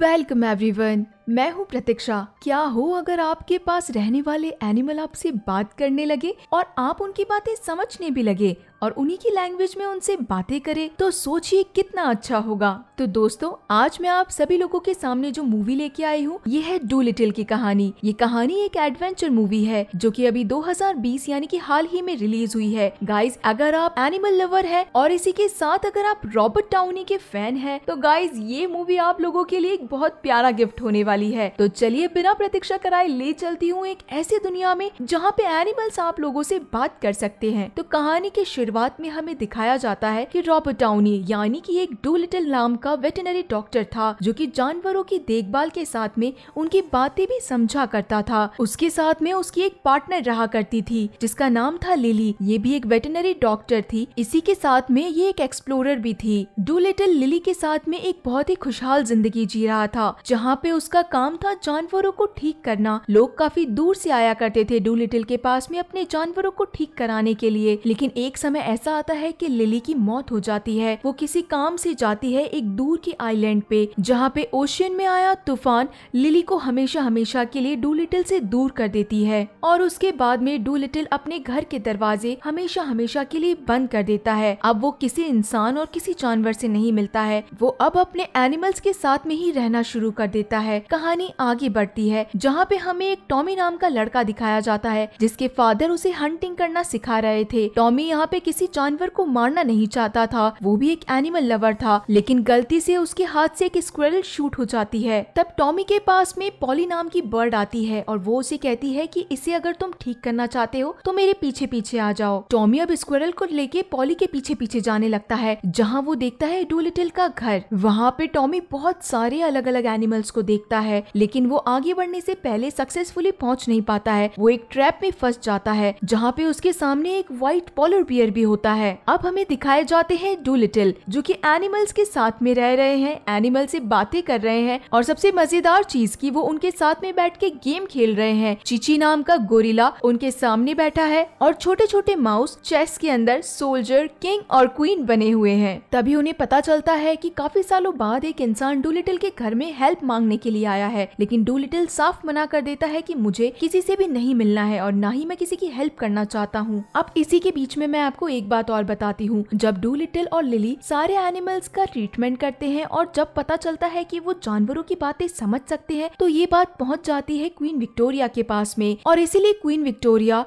Welcome everyone. मैं हूँ प्रतीक्षा क्या हो अगर आपके पास रहने वाले एनिमल आपसे बात करने लगे और आप उनकी बातें समझने भी लगे और उन्हीं की लैंग्वेज में उनसे बातें करें तो सोचिए कितना अच्छा होगा तो दोस्तों आज मैं आप सभी लोगों के सामने जो मूवी लेके आई हूँ ये है डू लिटिल की कहानी ये कहानी एक एडवेंचर मूवी है जो कि अभी 2020 यानी कि हाल ही में रिलीज हुई है गाइज अगर आप एनिमल लवर है और इसी के साथ अगर आप रॉबर्ट टाउनी के फैन है तो गाइज ये मूवी आप लोगों के लिए एक बहुत प्यारा गिफ्ट होने वाली वाली है तो चलिए बिना प्रतीक्षा कराए ले चलती हूँ एक ऐसी दुनिया में जहाँ पे एनिमल्स आप लोगों से बात कर सकते हैं तो कहानी की शुरुआत में हमें दिखाया जाता है कि रॉबर्ट डाउनी यानी कि एक डू लिटिल नाम का वेटनरी डॉक्टर था जो कि जानवरों की देखभाल के साथ में उनकी बातें भी समझा करता था उसके साथ में उसकी एक पार्टनर रहा करती थी जिसका नाम था लिली ये भी एक वेटनरी डॉक्टर थी इसी के साथ में ये एक एक्सप्लोरर भी थी डू लिटिल लिली के साथ में एक बहुत ही खुशहाल जिंदगी जी रहा था जहाँ पे उसका काम था जानवरों को ठीक करना लोग काफी दूर से आया करते थे डू लिटिल के पास में अपने जानवरों को ठीक कराने के लिए लेकिन एक समय ऐसा आता है कि लिली की मौत हो जाती है वो किसी काम से जाती है एक दूर के आइलैंड पे जहाँ पे ओशियन में आया तूफान लिली को हमेशा हमेशा के लिए डू लिटिल से दूर कर देती है और उसके बाद में डू लिटिल अपने घर के दरवाजे हमेशा हमेशा के लिए बंद कर देता है अब वो किसी इंसान और किसी जानवर से नहीं मिलता है वो अब अपने एनिमल्स के साथ में ही रहना शुरू कर देता है कहानी आगे बढ़ती है जहाँ पे हमें एक टॉमी नाम का लड़का दिखाया जाता है जिसके फादर उसे हंटिंग करना सिखा रहे थे टॉमी यहाँ पे किसी जानवर को मारना नहीं चाहता था वो भी एक एनिमल लवर था लेकिन गलती से उसके हाथ से एक स्क्वेरल शूट हो जाती है तब टॉमी के पास में पॉली नाम की बर्ड आती है और वो उसे कहती है की इसे अगर तुम ठीक करना चाहते हो तो मेरे पीछे पीछे आ जाओ टॉमी अब स्क्वेरल को लेके पॉली के पीछे पीछे जाने लगता है जहाँ वो देखता है डू लिटिल का घर वहाँ पे टॉमी बहुत सारे अलग अलग एनिमल्स को देखता है है लेकिन वो आगे बढ़ने से पहले सक्सेसफुली पहुंच नहीं पाता है वो एक ट्रैप में फंस जाता है जहाँ पे उसके सामने एक व्हाइट पॉलर बियर भी होता है अब हमें दिखाए जाते हैं डू लिटिल जो की एनिमल्स के साथ में रह रहे हैं एनिमल से बातें कर रहे हैं और सबसे मजेदार चीज की वो उनके साथ में बैठ के गेम खेल रहे हैं चीची नाम का गोरिला उनके सामने बैठा है और छोटे छोटे माउस चेस के अंदर सोल्जर किंग और क्वीन बने हुए हैं तभी उन्हें पता चलता है कि काफी सालों बाद एक इंसान डूलिटिल के घर में हेल्प मांगने के लिए आया आया है लेकिन डू लिटिल साफ मना कर देता है कि मुझे किसी से भी नहीं मिलना है और ना ही मैं किसी की हेल्प करना चाहता हूँ अब इसी के बीच में मैं आपको एक बात और बताती हूँ जब डू लिटिल और लिली सारे एनिमल्स का ट्रीटमेंट करते हैं और जब पता चलता है की वो जानवरों की बातें समझ सकते हैं तो ये बात पहुँच जाती है क्वीन विक्टोरिया के पास में और इसीलिए क्वीन विक्टोरिया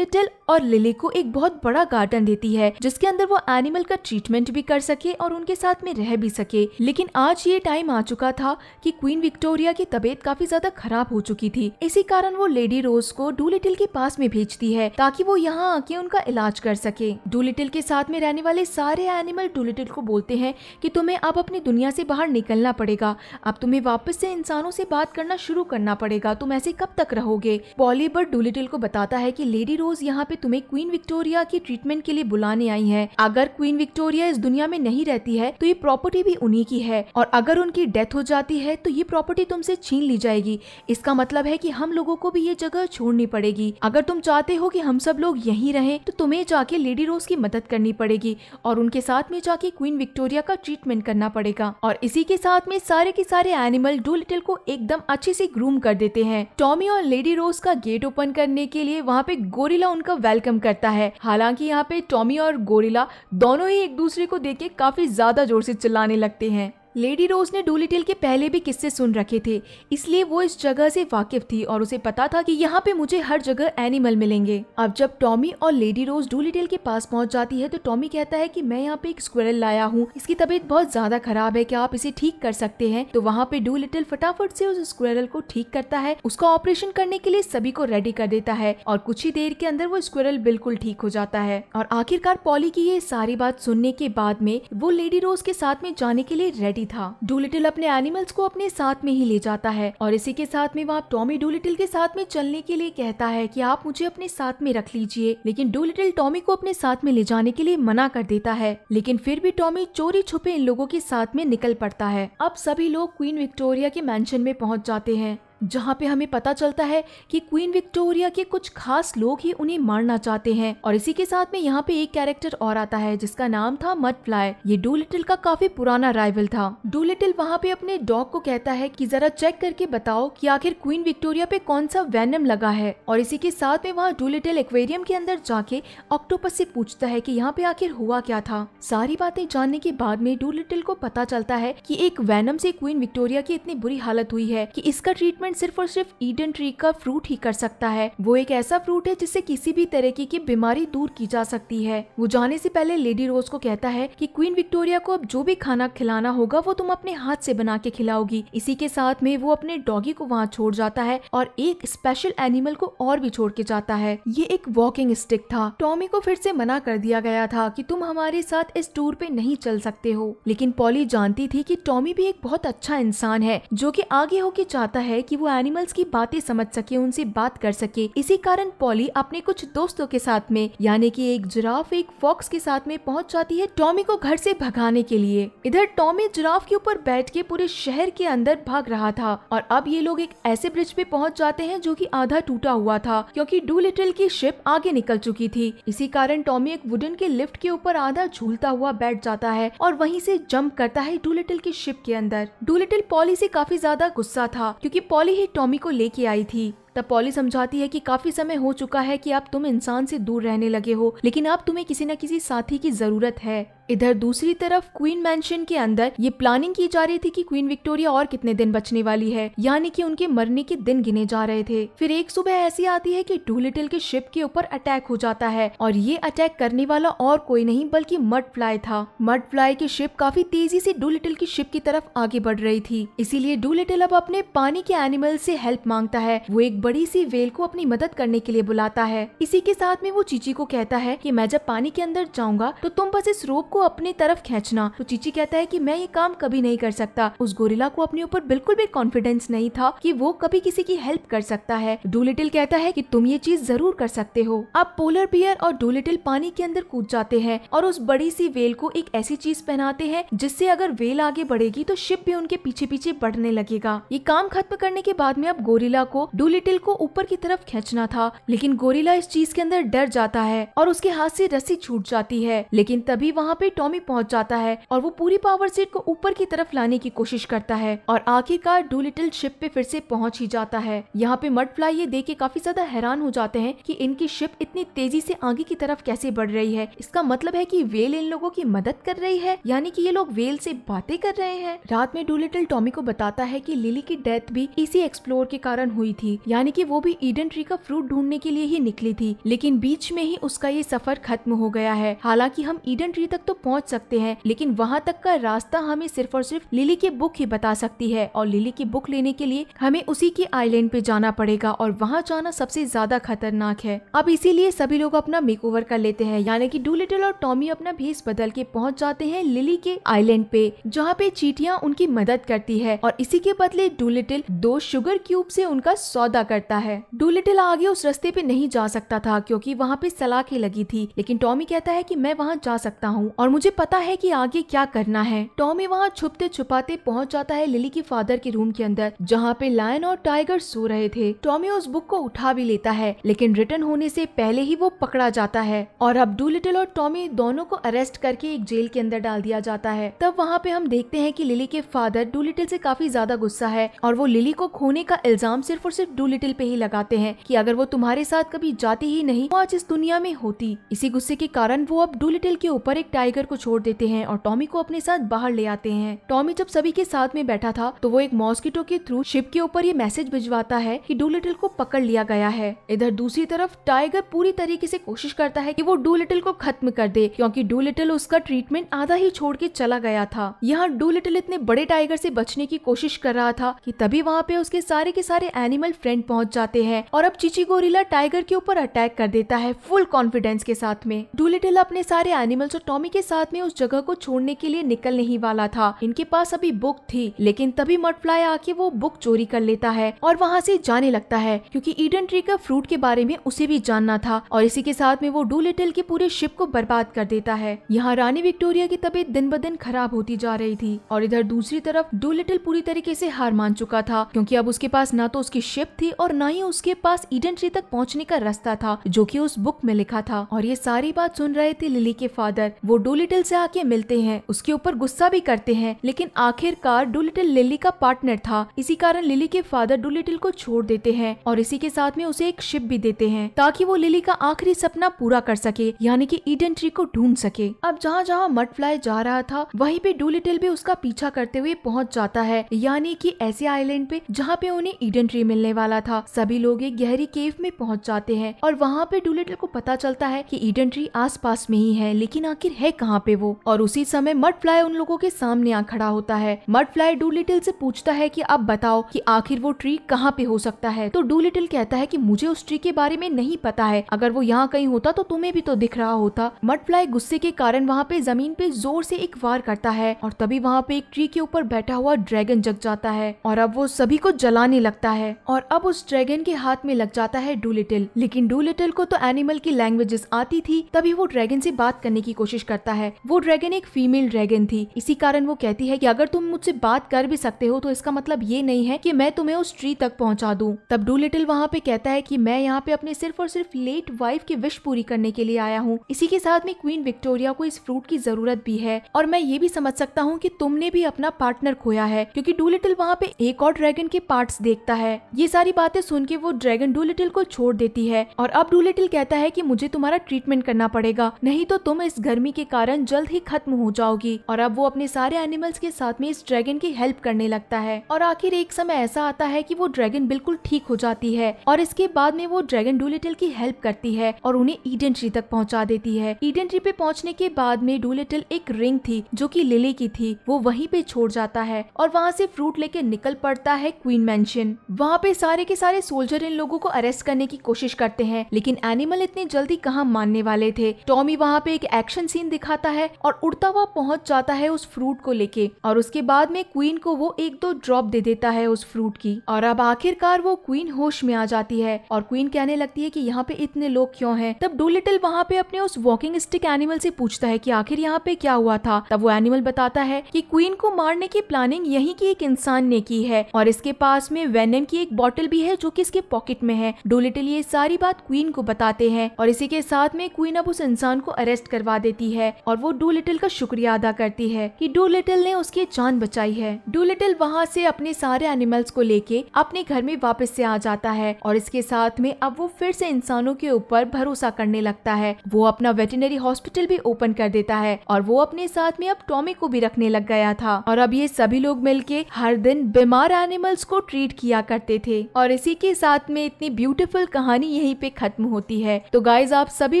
लिटिल और लिली को एक बहुत बड़ा गार्डन देती है जिसके अंदर वो एनिमल का ट्रीटमेंट भी कर सके और उनके साथ में रह भी सके लेकिन आज ये टाइम आ चुका था कि क्वीन विक्टोरिया ग्लोरिया की तबीयत काफी ज्यादा खराब हो चुकी थी इसी कारण वो लेडी रोज को डूलिटिल के पास में भेजती है ताकि वो यहाँ आके उनका इलाज कर सके डूलिटिल के साथ में रहने वाले सारे एनिमल डूलिटिल को बोलते हैं कि तुम्हें अब अपनी दुनिया से बाहर निकलना पड़ेगा अब तुम्हें वापस से इंसानों से बात करना शुरू करना पड़ेगा तुम ऐसे कब तक रहोगे बॉलीवुड डूलिटिल को बताता है की लेडी रोज यहाँ पे तुम्हें क्वीन विक्टोरिया की ट्रीटमेंट के लिए बुलाने आई है अगर क्वीन विक्टोरिया इस दुनिया में नहीं रहती है तो ये प्रॉपर्टी भी उन्हीं की है और अगर उनकी डेथ हो जाती है तो ये प्रॉपर्टी तुमसे छीन ली जाएगी इसका मतलब है कि हम लोगों को भी ये जगह छोड़नी पड़ेगी अगर तुम चाहते हो कि हम सब लोग यहीं रहें तो तुम्हें जाके लेडी रोज की मदद करनी पड़ेगी और उनके साथ में जाके क्वीन विक्टोरिया का ट्रीटमेंट करना पड़ेगा और इसी के साथ में सारे के सारे एनिमल डू लिटिल को एकदम अच्छे से ग्रूम कर देते हैं टॉमी और लेडी रोज का गेट ओपन करने के लिए वहाँ पे गोरिला उनका वेलकम करता है हालांकि यहाँ पे टॉमी और गोरिला दोनों ही एक दूसरे को देख के काफी ज्यादा जोर से चिल्लाने लगते हैं लेडी रोज ने डूलिटिल के पहले भी किस्से सुन रखे थे इसलिए वो इस जगह से वाकिफ थी और उसे पता था कि यहाँ पे मुझे हर जगह एनिमल मिलेंगे अब जब टॉमी और लेडी रोज डूलिटिल के पास पहुँच जाती है तो टॉमी कहता है कि मैं यहाँ पे एक स्क्वेरल लाया हूँ इसकी तबीयत बहुत ज्यादा खराब है क्या आप इसे ठीक कर सकते हैं तो वहाँ पे डूलिटिल फटाफट से उस स्क्वेरल को ठीक करता है उसका ऑपरेशन करने के लिए सभी को रेडी कर देता है और कुछ ही देर के अंदर वो स्क्वेरल बिल्कुल ठीक हो जाता है और आखिरकार पॉली की ये सारी बात सुनने के बाद में वो लेडी रोज के साथ में जाने के लिए रेडी एक्टिविटी था डूलिटिल अपने एनिमल्स को अपने साथ में ही ले जाता है और इसी के साथ में वहाँ टॉमी डूलिटिल के साथ में चलने के लिए कहता है की आप मुझे अपने साथ में रख लीजिए लेकिन डूलिटिल टॉमी को अपने साथ में ले जाने के लिए मना कर देता है लेकिन फिर भी टॉमी चोरी छुपे इन लोगों के साथ में निकल पड़ता है अब सभी लोग क्वीन विक्टोरिया के मैंशन में पहुँच जाते हैं जहाँ पे हमें पता चलता है कि क्वीन विक्टोरिया के कुछ खास लोग ही उन्हें मारना चाहते हैं और इसी के साथ में यहाँ पे एक कैरेक्टर और आता है जिसका नाम था मट फ्लाई ये डू लिटिल का काफी पुराना राइवल था डू लिटिल वहाँ पे अपने डॉग को कहता है कि जरा चेक करके बताओ कि आखिर क्वीन विक्टोरिया पे कौन सा वैनम लगा है और इसी के साथ में वहाँ डू लिटिल एक्वेरियम के अंदर जाके ऑक्टोपस से पूछता है की यहाँ पे आखिर हुआ क्या था सारी बातें जानने के बाद में डू लिटिल को पता चलता है की एक वैनम से क्वीन विक्टोरिया की इतनी बुरी हालत हुई है की इसका ट्रीटमेंट इम्प्रूवमेंट सिर्फ और सिर्फ ईडन ट्री का फ्रूट ही कर सकता है वो एक ऐसा फ्रूट है जिससे किसी भी तरह की बीमारी दूर की जा सकती है वो जाने से पहले लेडी रोज को कहता है कि क्वीन विक्टोरिया को अब जो भी खाना खिलाना होगा वो तुम अपने हाथ से बना के खिलाओगी इसी के साथ में वो अपने डॉगी को वहाँ छोड़ जाता है और एक स्पेशल एनिमल को और भी छोड़ के जाता है ये एक वॉकिंग स्टिक था टॉमी को फिर से मना कर दिया गया था की तुम हमारे साथ इस टूर पे नहीं चल सकते हो लेकिन पॉली जानती थी की टॉमी भी एक बहुत अच्छा इंसान है जो की आगे होके चाहता है कि वो एनिमल्स की बातें समझ सके उनसे बात कर सके इसी कारण पॉली अपने कुछ दोस्तों के साथ में यानी कि एक जिराफ एक फॉक्स के साथ में पहुंच जाती है टॉमी को घर से भगाने के लिए इधर टॉमी जिराफ के ऊपर बैठ के पूरे शहर के अंदर भाग रहा था और अब ये लोग एक ऐसे ब्रिज पे पहुँच जाते हैं जो की आधा टूटा हुआ था क्यूँकी डू लिटिल की शिप आगे निकल चुकी थी इसी कारण टॉमी एक वुडन के लिफ्ट के ऊपर आधा झूलता हुआ बैठ जाता है और वहीं से जंप करता है डू लिटिल की शिप के अंदर डू लिटिल पॉली से काफी ज्यादा गुस्सा था क्योंकि पॉली पॉली ही टॉमी को लेके आई थी तब पॉली समझाती है कि काफी समय हो चुका है कि आप तुम इंसान से दूर रहने लगे हो लेकिन अब तुम्हें किसी न किसी साथी की जरूरत है इधर दूसरी तरफ क्वीन मैंशन के अंदर ये प्लानिंग की जा रही थी कि क्वीन विक्टोरिया और कितने दिन बचने वाली है यानी कि उनके मरने के दिन गिने जा रहे थे फिर एक सुबह ऐसी आती है कि टू लिटिल के शिप के ऊपर अटैक हो जाता है और ये अटैक करने वाला और कोई नहीं बल्कि मड फ्लाई था मड फ्लाई की शिप काफी तेजी से डू लिटिल की शिप की तरफ आगे बढ़ रही थी इसीलिए डू लिटिल अब अपने पानी के एनिमल से हेल्प मांगता है वो एक बड़ी सी वेल को अपनी मदद करने के लिए बुलाता है इसी के साथ में वो चीची को कहता है की मैं जब पानी के अंदर जाऊंगा तो तुम बस इस रोप को अपनी तरफ खींचना तो चीची कहता है कि मैं ये काम कभी नहीं कर सकता उस गोरिला को अपने ऊपर बिल्कुल भी कॉन्फिडेंस नहीं था कि वो कभी किसी की हेल्प कर सकता है डूलिटिल कहता है कि तुम ये चीज जरूर कर सकते हो अब पोलर बियर और डूलिटिल पानी के अंदर कूद जाते हैं और उस बड़ी सी वेल को एक ऐसी चीज पहनाते हैं जिससे अगर वेल आगे बढ़ेगी तो शिप भी उनके पीछे पीछे बढ़ने लगेगा ये काम खत्म करने के बाद में अब गोरिला को डूलिटिल को ऊपर की तरफ खींचना था लेकिन गोरिला इस चीज के अंदर डर जाता है और उसके हाथ से रस्सी छूट जाती है लेकिन तभी वहाँ पे टॉमी पहुंच जाता है और वो पूरी पावर सेट को ऊपर की तरफ लाने की कोशिश करता है और आखिरकार डू लिटिल शिप पे फिर से पहुंच ही जाता है यहाँ पे मर्ड फ्लाई ये देख के काफी ज्यादा हैरान हो जाते हैं कि इनकी शिप इतनी तेजी से आगे की तरफ कैसे बढ़ रही है इसका मतलब है कि वेल इन लोगों की मदद कर रही है यानी कि ये लोग वेल से बातें कर रहे हैं रात में डूलिटल टॉमी को बताता है कि लिली की डेथ भी इसी एक्सप्लोर के कारण हुई थी यानी कि वो भी ईडन ट्री का फ्रूट ढूंढने के लिए ही निकली थी लेकिन बीच में ही उसका ये सफर खत्म हो गया है हालांकि हम ईडन ट्री तक तो तो पहुंच सकते हैं लेकिन वहां तक का रास्ता हमें सिर्फ और सिर्फ लिली की बुक ही बता सकती है और लिली की बुक लेने के लिए हमें उसी के आइलैंड पे जाना पड़ेगा और वहाँ जाना सबसे ज्यादा खतरनाक है अब इसीलिए सभी लोग अपना मेक कर लेते हैं यानी डू डूलिटल और टॉमी अपना भेस बदल के पहुँच जाते हैं लिली के आईलैंड पे जहाँ पे चीटियाँ उनकी मदद करती है और इसी के बदले डूलिटल दो शुगर क्यूब से उनका सौदा करता है डूलिटल आगे उस रास्ते पे नहीं जा सकता था क्योंकि वहाँ पे सलाखें लगी थी लेकिन टॉमी कहता है कि मैं वहाँ जा सकता हूँ और मुझे पता है कि आगे क्या करना है टॉमी वहाँ छुपते छुपाते पहुँच जाता है लिली के फादर के रूम के अंदर जहाँ पे लायन और टाइगर सो रहे थे टॉमी उस बुक को उठा भी लेता है लेकिन रिटर्न होने से पहले ही वो पकड़ा जाता है और अब डू लिटिल और टॉमी दोनों को अरेस्ट करके एक जेल के अंदर डाल दिया जाता है तब वहाँ पे हम देखते हैं की लिली के फादर डू लिटिल से काफी ज्यादा गुस्सा है और वो लिली को खोने का इल्जाम सिर्फ और सिर्फ डू लिटिल पे ही लगाते हैं की अगर वो तुम्हारे साथ कभी जाती ही नहीं वो आज इस दुनिया में होती इसी गुस्से के कारण वो अब डू लिटिल के ऊपर एक टाइगर टाइगर को छोड़ देते हैं और टॉमी को अपने साथ बाहर ले आते हैं टॉमी जब सभी के साथ में बैठा था तो वो एक मॉस्किटो के थ्रू शिप के ऊपर ये मैसेज भिजवाता है कि डू लिटिल को पकड़ लिया गया है इधर दूसरी तरफ टाइगर पूरी तरीके से कोशिश करता है कि वो डू लिटिल को खत्म कर दे क्योंकि डू लिटिल उसका ट्रीटमेंट आधा ही छोड़ के चला गया था यहाँ डू लिटिल इतने बड़े टाइगर से बचने की कोशिश कर रहा था कि तभी वहाँ पे उसके सारे के सारे एनिमल फ्रेंड पहुँच जाते हैं और अब चिची गोरिला टाइगर के ऊपर अटैक कर देता है फुल कॉन्फिडेंस के साथ में डू लिटिल अपने सारे एनिमल्स और टॉमी के के साथ में उस जगह को छोड़ने के लिए निकल नहीं वाला था इनके पास अभी बुक थी लेकिन तभी मटफ्लाई आके वो बुक चोरी कर लेता है और वहाँ से जाने लगता है क्योंकि ईडन ट्री का फ्रूट के बारे में उसे भी जानना था और इसी के साथ में वो डू लिटिल के पूरे शिप को बर्बाद कर देता है यहाँ रानी विक्टोरिया की तबीयत दिन ब दिन खराब होती जा रही थी और इधर दूसरी तरफ डू लिटिल पूरी तरीके से हार मान चुका था क्योंकि अब उसके पास ना तो उसकी शिप थी और ना ही उसके पास ईडन ट्री तक पहुँचने का रास्ता था जो की उस बुक में लिखा था और ये सारी बात सुन रहे थे लिली के फादर वो डोलिटल से आके मिलते हैं उसके ऊपर गुस्सा भी करते हैं लेकिन आखिरकार डोलिटल लिली का पार्टनर था इसी कारण लिली के फादर डोलिटल को छोड़ देते हैं और इसी के साथ में उसे एक शिप भी देते हैं ताकि वो लिली का आखिरी सपना पूरा कर सके यानी कि ईडन ट्री को ढूंढ सके अब जहाँ जहाँ मटफ्लाई जा रहा था वही पे डूलिटल भी उसका पीछा करते हुए पहुँच जाता है यानी की ऐसे आईलैंड पे जहाँ पे उन्हें ईडन ट्री मिलने वाला था सभी लोग एक गहरी केव में पहुँच जाते हैं और वहाँ पे डूलिटल को पता चलता है की ईडन ट्री आस में ही है लेकिन आखिर है कहाँ पे वो और उसी समय मड फ्लाई उन लोगों के सामने आ खड़ा होता है मड फ्लाई डू लिटिल से पूछता है की अब बताओ की आखिर वो ट्री कहाँ पे हो सकता है तो डू लिटिल कहता है की मुझे उस ट्री के बारे में नहीं पता है अगर वो यहाँ कहीं होता तो तुम्हें भी तो दिख रहा होता मड फ्लाई गुस्से के कारण वहाँ पे जमीन पे जोर से एक वार करता है और तभी वहाँ पे एक ट्री के ऊपर बैठा हुआ ड्रैगन जग जाता है और अब वो सभी को जलाने लगता है और अब उस ड्रैगन के हाथ में लग जाता है डू लिटिल लेकिन डू लिटिल को तो एनिमल की लैंग्वेजेस आती थी तभी वो ड्रैगन से बात करने की कोशिश करता सकता है वो ड्रैगन एक फीमेल ड्रैगन थी इसी कारण वो कहती है कि अगर तुम मुझसे बात कर भी सकते हो तो इसका मतलब ये नहीं है कि मैं तुम्हें उस ट्री तक पहुंचा दूं तब डू लिटिल वहाँ पे कहता है कि मैं यहाँ पे अपने सिर्फ और सिर्फ लेट वाइफ की विश पूरी करने के लिए आया हूँ इसी के साथ में क्वीन विक्टोरिया को इस फ्रूट की जरूरत भी है और मैं ये भी समझ सकता हूँ की तुमने भी अपना पार्टनर खोया है क्यूँकी डू लिटिल वहाँ पे एक और ड्रैगन के पार्ट देखता है ये सारी बातें सुन के वो ड्रैगन डू लिटिल को छोड़ देती है और अब डू लिटिल कहता है की मुझे तुम्हारा ट्रीटमेंट करना पड़ेगा नहीं तो तुम इस गर्मी के कारण कारण जल्द ही खत्म हो जाओगी और अब वो अपने सारे एनिमल्स के साथ में इस ड्रैगन की हेल्प करने लगता है और आखिर एक समय ऐसा आता है की वो ड्रैगन बिल्कुल ठीक हो जाती है और इसके बाद में वो ड्रैगन डूलिटल की हेल्प करती है और उन्हें ईडन ट्री तक पहुँचा देती है ईडन ट्री पे पहुँचने के बाद में डूलिटल एक रिंग थी जो की लिली की थी वो वही पे छोड़ जाता है और वहाँ से फ्रूट लेके निकल पड़ता है क्वीन मैंशन वहाँ पे सारे के सारे सोल्जर इन लोगों को अरेस्ट करने की कोशिश करते हैं लेकिन एनिमल इतनी जल्दी कहाँ मानने वाले थे टॉमी वहाँ पे एक एक्शन सीन दिखाता है और उड़ता हुआ पहुंच जाता है उस फ्रूट को लेके और उसके बाद में क्वीन को वो एक दो ड्रॉप दे देता है उस फ्रूट की और अब आखिरकार वो क्वीन होश में आ जाती है और क्वीन कहने लगती है की यहाँ पे इतने लोग क्यों है तब डू लिटिल वहाँ पे अपने उस वॉकिंग स्टिक एनिमल से पूछता है की आखिर यहाँ पे क्या हुआ था तब वो एनिमल बताता है की क्वीन को मारने की प्लानिंग यही की एक इंसान ने की है और इसके पास में वेनम की एक बॉटल भी है जो की इसके पॉकेट में है डू लिटिल ये सारी बात क्वीन को बताते हैं और इसी के साथ में क्वीन अब उस इंसान को अरेस्ट करवा देती है और वो डू लिटिल का शुक्रिया अदा करती है कि डू लिटिल ने उसकी जान बचाई है डू लिटिल वहाँ से अपने सारे एनिमल्स को लेके अपने घर में वापस से आ जाता है और इसके साथ में अब वो फिर से इंसानों के ऊपर भरोसा करने लगता है वो अपना वेटनरी हॉस्पिटल भी ओपन कर देता है और वो अपने साथ में अब टॉमी को भी रखने लग गया था और अब ये सभी लोग मिल हर दिन बीमार एनिमल्स को ट्रीट किया करते थे और इसी के साथ में इतनी ब्यूटीफुल कहानी यही पे खत्म होती है तो गाइज आप सभी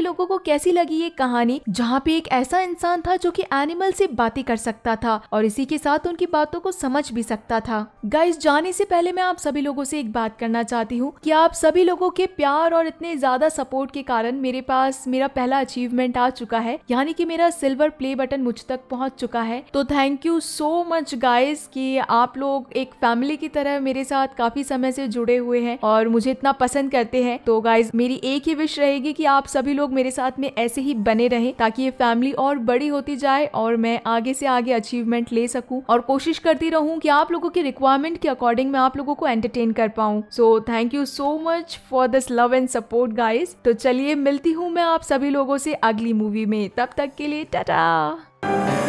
लोगों को कैसी लगी ये कहानी जहाँ पे एक ऐसा इंसान था जो कि एनिमल से बातें कर सकता था और इसी के साथ उनकी बातों को समझ भी सकता था गाइस जाने से पहले मैं आप सभी लोगों से एक बात करना चाहती हूँ कि आप सभी लोगों के प्यार और इतने ज्यादा सपोर्ट के कारण मेरे पास मेरा पहला अचीवमेंट आ चुका है यानी की मेरा सिल्वर प्ले बटन मुझ तक पहुँच चुका है तो thank you so much guys की आप लोग एक फैमिली की तरह मेरे साथ काफी समय से जुड़े हुए हैं और मुझे इतना पसंद करते हैं तो गाइज मेरी एक ही विश रहेगी की आप सभी लोग मेरे साथ में ऐसे ही बने रहे ताकि ये फैमिली मेरी और बड़ी होती जाए और मैं आगे से आगे अचीवमेंट ले सकूं और कोशिश करती रहूं कि आप लोगों की रिक्वायरमेंट के अकॉर्डिंग मैं आप लोगों को एंटरटेन कर पाऊँ so thank you so much for this love and support guys तो चलिए मिलती हूँ मैं आप सभी लोगों से अगली मूवी में तब तक के लिए टाटा